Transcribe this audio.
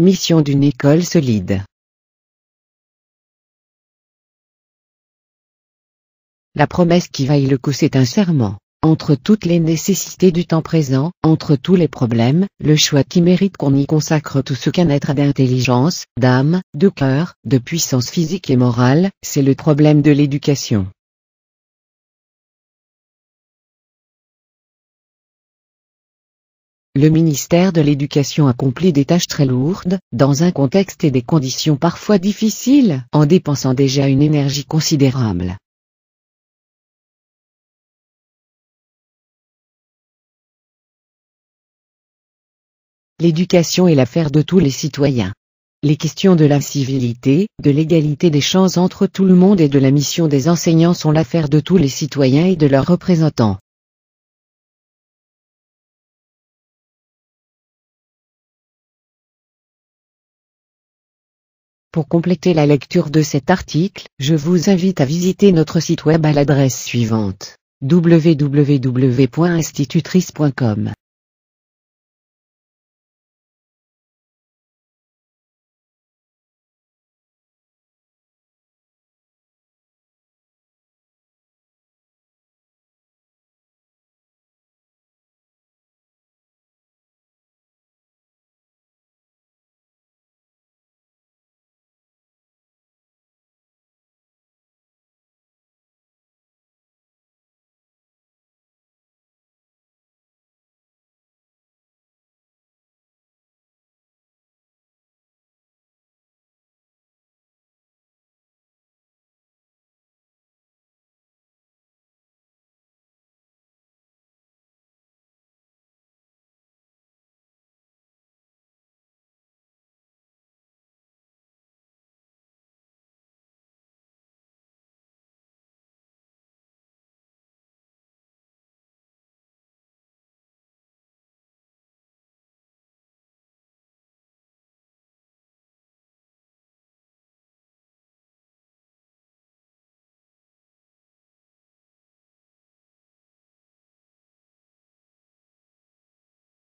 Mission d'une école solide. La promesse qui vaille le coup c'est un serment. Entre toutes les nécessités du temps présent, entre tous les problèmes, le choix qui mérite qu'on y consacre tout ce qu'un être d'intelligence, d'âme, de cœur, de puissance physique et morale, c'est le problème de l'éducation. le ministère de l'Éducation accomplit des tâches très lourdes, dans un contexte et des conditions parfois difficiles, en dépensant déjà une énergie considérable. L'éducation est l'affaire de tous les citoyens. Les questions de la civilité, de l'égalité des chances entre tout le monde et de la mission des enseignants sont l'affaire de tous les citoyens et de leurs représentants. Pour compléter la lecture de cet article, je vous invite à visiter notre site web à l'adresse suivante www.institutrice.com